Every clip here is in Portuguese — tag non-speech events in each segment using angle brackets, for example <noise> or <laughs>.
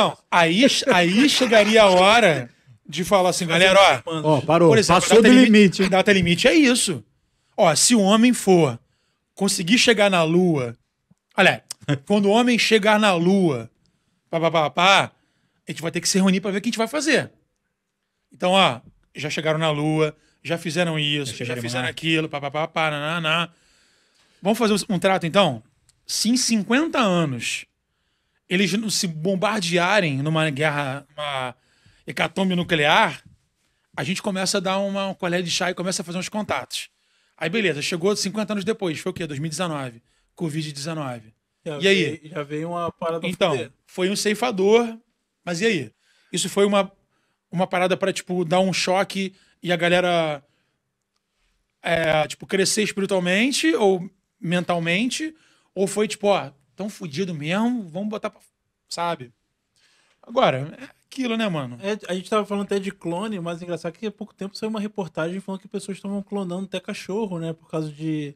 Então, aí, aí chegaria a hora de falar assim, galera, ó, ó parou, exemplo, passou do limite. Data limite é isso. Ó, se o homem for conseguir chegar na lua, olha, quando o homem chegar na lua, pá, pá, pá, pá, a gente vai ter que se reunir para ver o que a gente vai fazer. Então, ó, já chegaram na lua, já fizeram isso, já, já fizeram mais. aquilo, pá, pá, pá, pá, naná. Vamos fazer um trato então? Se em 50 anos eles se bombardearem numa guerra, uma hecatombe nuclear, a gente começa a dar uma colher de chá e começa a fazer uns contatos. Aí, beleza, chegou 50 anos depois, foi o quê? 2019. Covid-19. E veio, aí? Já veio uma parada Então, fuder. foi um ceifador, mas e aí? Isso foi uma, uma parada para tipo, dar um choque e a galera é, tipo, crescer espiritualmente ou mentalmente? Ou foi tipo, ó, tão fudido mesmo, vamos botar pra. Sabe? Agora, é aquilo, né, mano? É, a gente tava falando até de clone, mas é engraçado que há pouco tempo saiu uma reportagem falando que pessoas estavam clonando até cachorro, né? Por causa de.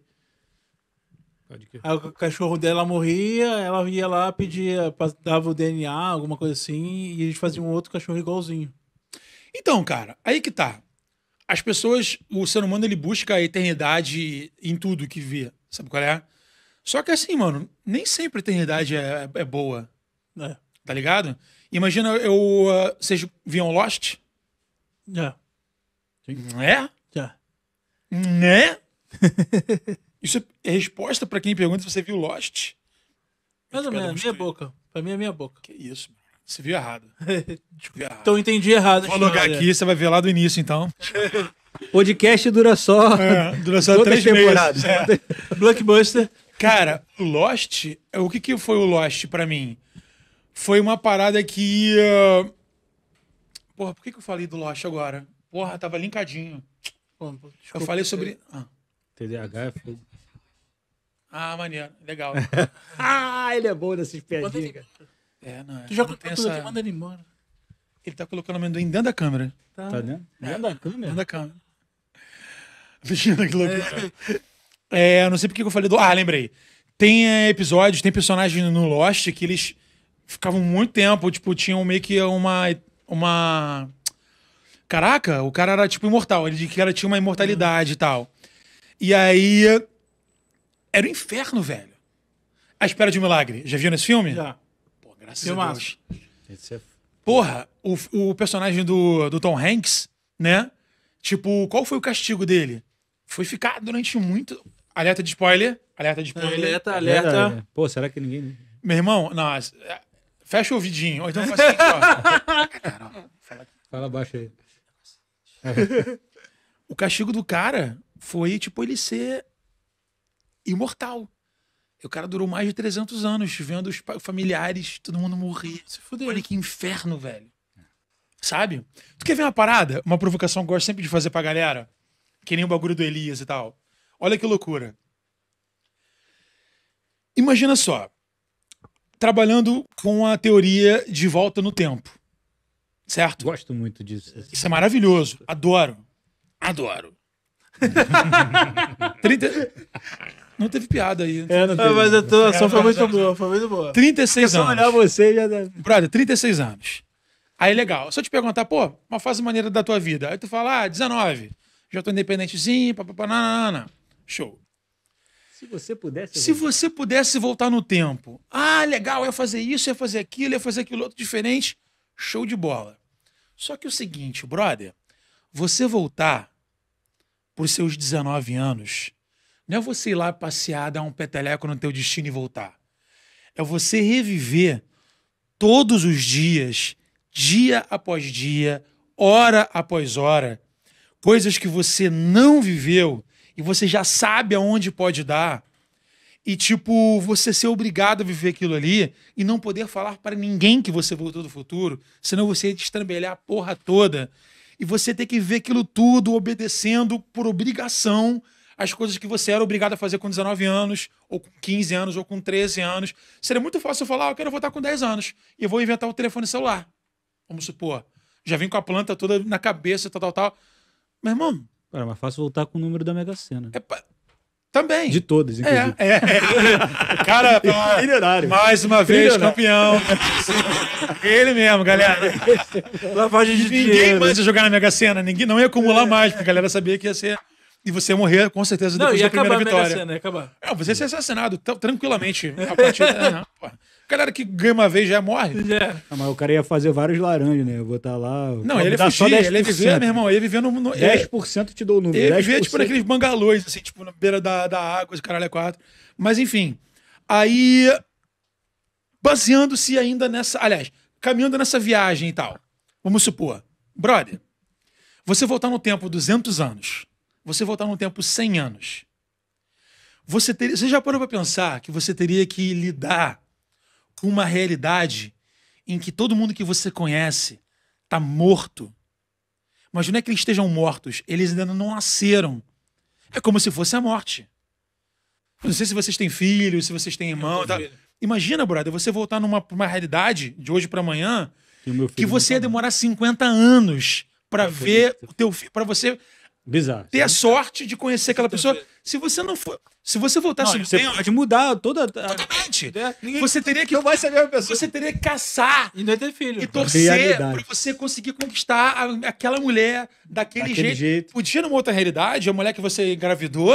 Aí o cachorro dela morria, ela ia lá, pedia, dava o DNA, alguma coisa assim, e eles faziam outro cachorro igualzinho. Então, cara, aí que tá. As pessoas, o ser humano, ele busca a eternidade em tudo que vê, sabe qual é? Só que assim, mano, nem sempre a eternidade é, é, é boa. É. Tá ligado? Imagina eu. Uh, ah, vocês um Lost? Já. É? Já. É? É. Né? <laughs> Isso é resposta para quem pergunta se você viu Lost. Mais ou menos, minha boca. Pra mim é minha boca. Que isso, mano. Você viu errado. <laughs> viu errado. Então entendi errado. Vou lugar aqui, você vai ver lá do início, então. <laughs> Podcast dura só. É, dura só três temporadas. É. Blockbuster. Cara, Lost, o que, que foi o Lost para mim? Foi uma parada que. Uh... Porra, por que, que eu falei do Lost agora? Porra, tava linkadinho. desculpa, eu falei sobre. TDAH é ah. fogo. É ah, maneiro, legal. <laughs> ah, ele é bom nessas piadinhas. É, não. Tu já contou tudo essa... manda ele embora. Ele tá colocando amendoim dentro da câmera. Tá, tá dentro? É, dentro da câmera? Dentro da câmera. Imagina <laughs> que loucura. É. É, não sei porque eu falei do. Ah, lembrei. Tem é, episódios, tem personagens no Lost que eles ficavam muito tempo, tipo, tinham meio que uma. uma... Caraca, o cara era tipo imortal, ele que ela tinha uma imortalidade e tal. E aí. Era o um inferno, velho. A Espera de um Milagre. Já viu nesse filme? Já. Pô, graças a Deus. É Porra, o, o personagem do, do Tom Hanks, né? Tipo, qual foi o castigo dele? Foi ficar durante muito Alerta de spoiler. Alerta de spoiler. Alerta, é alerta. É. Pô, será que ninguém. Meu irmão, não, é, fecha o ouvidinho. Ou então faz assim, ó. <laughs> Fala baixo aí. o castigo do cara foi, tipo, ele ser imortal. O cara durou mais de 300 anos vendo os familiares, todo mundo morrer. Se fudeu. Olha que inferno, velho. Sabe? Tu quer ver uma parada? Uma provocação que eu gosto sempre de fazer pra galera? Que nem o bagulho do Elias e tal. Olha que loucura. Imagina só, trabalhando com a teoria de volta no tempo, certo? Gosto muito disso. Isso é maravilhoso, adoro, adoro. 30... <laughs> Não teve piada aí. É, não teve. Ah, mas a tua é, ação foi muito é. boa, foi muito boa. 36 anos. Se olhar você já... Brother, 36 anos. Aí legal. Se eu te perguntar, pô, uma fase maneira da tua vida. Aí tu fala, ah, 19. Já tô independentezinho, papapá, nanana. Show. Se você pudesse. Se voltar. você pudesse voltar no tempo. Ah, legal, ia fazer isso, ia fazer aquilo, ia fazer aquilo outro diferente. Show de bola. Só que é o seguinte, brother, você voltar para os seus 19 anos, não é você ir lá passear, dar um peteleco no teu destino e voltar. É você reviver todos os dias, dia após dia, hora após hora, coisas que você não viveu e você já sabe aonde pode dar. E, tipo, você ser obrigado a viver aquilo ali e não poder falar para ninguém que você voltou do futuro, senão você ia destrambelhar a porra toda. E você ter que ver aquilo tudo obedecendo por obrigação as coisas que você era obrigado a fazer com 19 anos, ou com 15 anos, ou com 13 anos. Seria muito fácil eu falar, ah, eu quero voltar com 10 anos, e eu vou inventar o um telefone celular. Vamos supor. Já vim com a planta toda na cabeça, tal, tal, tal. Meu irmão, Cara, mas fácil voltar com o número da Mega Sena. É pa... Também. De todas, é, inclusive. É, é, é. Cara, <laughs> mais uma vez campeão. Ele mesmo, galera. Lavagem de Ninguém dinheiro. mais ia jogar na Mega Sena. Ninguém não ia acumular é. mais, porque a galera sabia que ia ser e você ia morrer, com certeza, depois não, da primeira vitória. Cena, ia acabar. Não, é, você ia ser assassinado tranquilamente. A partir... não, né? <laughs> Galera que ganha uma vez já morre. Não, ah, mas o cara ia fazer vários laranjas, né? Eu vou estar lá. Não, ele ia fugir, só 10%. ele ia viver, meu irmão. Ele ia viver no. no 10% é, te dou o número. Ele ia viver, tipo, naqueles bangalôs, assim, tipo, na beira da, da água, os caralho é quatro. Mas, enfim. Aí. Baseando-se ainda nessa. Aliás, caminhando nessa viagem e tal. Vamos supor. Brother, você voltar no tempo 200 anos você voltar no tempo 100 anos, você, você já parou para pensar que você teria que lidar com uma realidade em que todo mundo que você conhece está morto? Mas não é que eles estejam mortos, eles ainda não nasceram. É como se fosse a morte. Não sei se vocês têm filhos, se vocês têm irmão. Tá... Imagina, brother, você voltar numa uma realidade de hoje para amanhã que você tá ia demorar 50 anos para tá ver tá o teu filho, para você Bizarro. Ter a sorte de conhecer aquela pessoa. Se você não for. Se você voltasse não, você tempo, pode mudar toda. Totalmente. Né? você teria que. Não vai ser a mesma pessoa. Você teria que caçar. E não é ter filho. E torcer para você conseguir conquistar a, aquela mulher daquele, daquele jeito. jeito. Podia numa outra realidade, a mulher que você engravidou,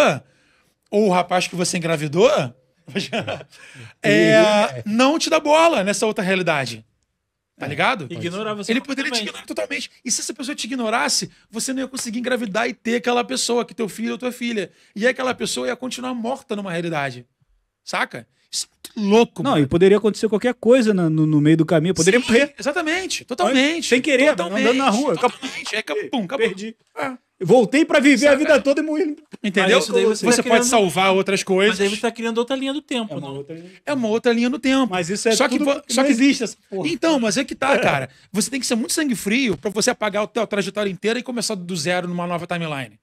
ou o rapaz que você engravidou, <laughs> é, é, não te dá bola nessa outra realidade. Tá é. ligado? Ignorar você. Ele poderia te ignorar totalmente. E se essa pessoa te ignorasse, você não ia conseguir engravidar e ter aquela pessoa, que teu filho ou tua filha. E aí aquela pessoa ia continuar morta numa realidade. Saca? Isso é muito louco. Não, mano. e poderia acontecer qualquer coisa no, no meio do caminho. Poderia Sim, morrer. Exatamente, totalmente. Sem querer, totalmente, andando na rua. Totalmente. É, acabou, acabou. Perdi. É. Voltei para viver a vida toda e morri. Entendeu? Você, você, tá criando... pode salvar outras coisas. Mas aí você está criando outra linha do tempo, é uma, né? outra linha do tempo. é uma outra linha do tempo. Mas isso é só que, só que existe essa porra. Então, mas é que tá, é. cara. Você tem que ser muito sangue frio para você apagar a trajetória inteira e começar do zero numa nova timeline.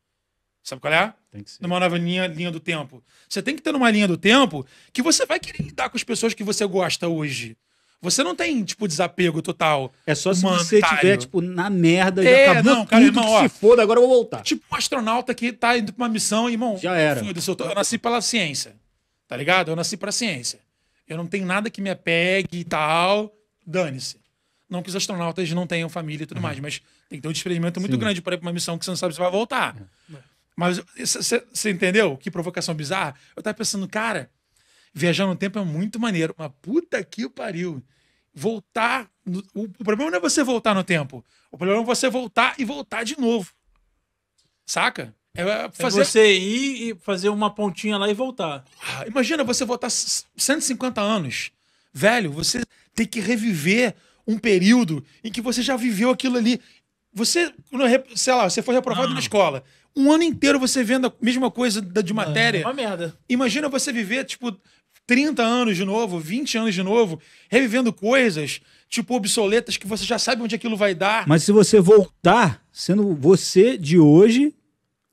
Sabe qual é? Tem que ser. Numa nova linha, linha do tempo. Você tem que ter numa linha do tempo que você vai querer lidar com as pessoas que você gosta hoje. Você não tem, tipo, desapego total. É só se humanitário. você estiver, tipo, na merda e é, acabou não, cara, tudo irmão, ó, se foda, agora eu vou voltar. Tipo um astronauta que tá indo pra uma missão, irmão. Já era. Eu, tô, eu nasci pela ciência, tá ligado? Eu nasci pra ciência. Eu não tenho nada que me apegue e tal. Dane-se. Não que os astronautas não tenham família e tudo uhum. mais, mas tem que ter um desprendimento muito Sim. grande para ir pra uma missão que você não sabe se vai voltar. Uhum. Mas você entendeu? Que provocação bizarra. Eu tava pensando, cara, Viajar no tempo é muito maneiro. Mas puta que o pariu. Voltar. No... O problema não é você voltar no tempo. O problema é você voltar e voltar de novo. Saca? É, é, é fazer... É você ir e fazer uma pontinha lá e voltar. Ah, imagina você voltar 150 anos. Velho, você tem que reviver um período em que você já viveu aquilo ali. Você, sei lá, você foi reprovado na ah. escola. Um ano inteiro você vendo a mesma coisa de ah, matéria. É uma merda. Imagina você viver, tipo, 30 anos de novo, 20 anos de novo, revivendo coisas, tipo, obsoletas, que você já sabe onde aquilo vai dar. Mas se você voltar, sendo você de hoje,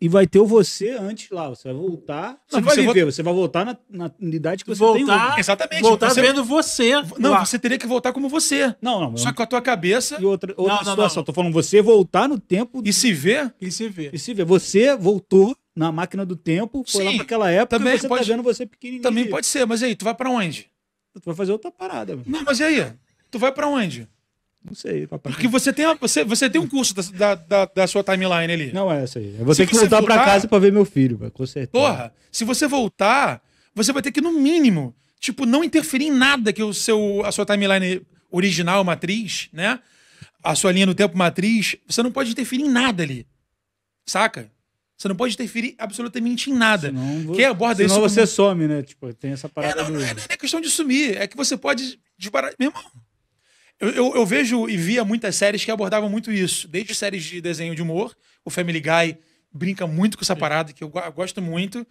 e vai ter o você antes lá. Você vai voltar. Não, você não vai viver, você vai voltar na, na idade que você voltar, tem hoje. Exatamente. Voltar você, vendo você. Não, lá. você teria que voltar como você. Não, não. Só com a tua cabeça. E outra, outra não, situação. Não, não, Tô falando você voltar no tempo. E se ver. E se ver. E se ver. Você voltou na máquina do tempo, foi Sim, lá pra aquela época também e você tá pode, tá vendo você pequenininho. Também pode ser, mas aí, tu vai para onde? Tu vai fazer outra parada. Mano. Não, mas e aí? Tu vai para onde? Não sei, papai. Porque você tem, uma, você, você tem um curso da, da, da, sua timeline ali. Não é essa aí. Eu vou se ter que voltar para casa para ver meu filho, véio, com certeza. Porra, se você voltar, você vai ter que, no mínimo, tipo, não interferir em nada que o seu, a sua timeline original, matriz, né? A sua linha do tempo matriz, você não pode interferir em nada ali. Saca? Você não pode interferir absolutamente em nada. Senão, Quem aborda senão isso. Senão você como... some, né? Tipo, tem essa é, parada. É, não, do... não, é, questão de sumir. É que você pode disparar. Meu irmão, eu, eu, eu, vejo e via muitas séries que abordavam muito isso. Desde séries de desenho de humor. O Family Guy brinca muito com essa parada, que eu, eu gosto muito.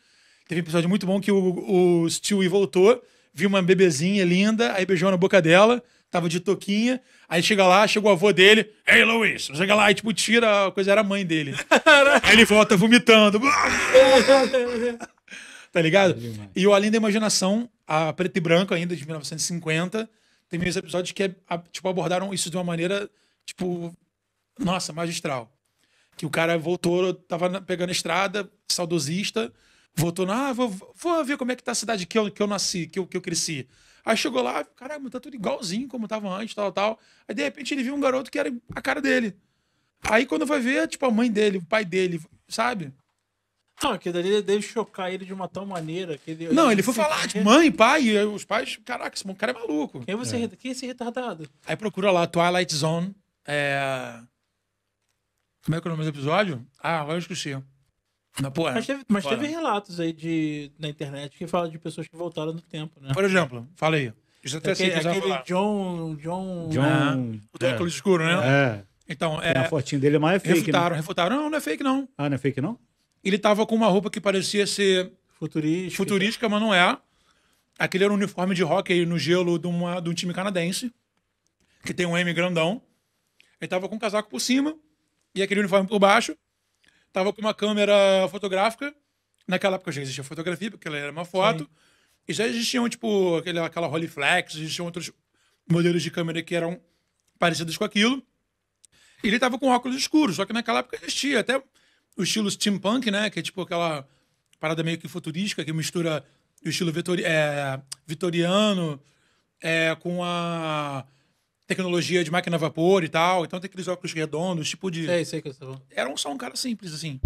Teve um episódio muito bom que o, o Stewie voltou, viu uma bebezinha linda, aí beijou na boca dela tava de toquinha. Aí chega lá, chega o avô dele. Ei, Luiz! Chega lá e, tipo, tira a coisa, era a mãe dele. <laughs> aí ele volta vomitando. <laughs> tá ligado? É e o Além da Imaginação, a preto e branco ainda, de 1950, tem meus episódios que, é, tipo, abordaram isso de uma maneira, tipo, nossa, magistral. Que o cara voltou, tava pegando a estrada, saudosista, voltou, ah, vou, vou ver como é que tá a cidade que eu, que eu nasci, que eu, que eu cresci. Aí chegou lá, caramba, tá tudo igualzinho como tava antes, tal, tal. Aí de repente ele viu um garoto que era a cara dele. Aí quando vai ver, tipo, a mãe dele, o pai dele, sabe? Não, é que ali deve chocar ele de uma tal maneira que ele. Não, ele foi falar, tipo, mãe, pai, e os pais, caraca, esse cara é maluco. Quem, é você, é. quem é esse retardado? Aí procura lá, Twilight Zone. É... Como é que é o nome do episódio? Ah, agora eu esqueci. Mas, teve, mas teve, relatos aí de, na internet que fala de pessoas que voltaram no tempo, né? Por exemplo, fala aí. Isso até aquele, sei aquele John, John. John. Ah, o do é. escuro, né? É. Então, é. A fotinha dele é mais fake. Né? Refutaram, né? refutaram. Não, não é fake, não. Ah, não é fake, não? Ele tava com uma roupa que parecia ser. Futurística. Futurística, mas não é. Aquele era um uniforme de hockey no gelo de, uma, de um time canadense, que tem um M grandão. Ele tava com um casaco por cima e aquele uniforme por baixo. Tava com uma câmera fotográfica. Naquela época já existia fotografia, porque ela era uma foto. Sim. E já existiam, tipo, aquele, aquela Rolleiflex, existiam outros modelos de câmera que eram parecidos com aquilo. E ele tava com óculos escuros, só que naquela época existia até o estilo steampunk, né? Que é tipo aquela parada meio que futurística, que mistura o estilo vitori é, vitoriano é, com a tecnologia de máquina a vapor e tal. Então tem aqueles óculos redondos, tipo de. Sei, sei que eu sou. Tá Era um, só um cara simples, assim.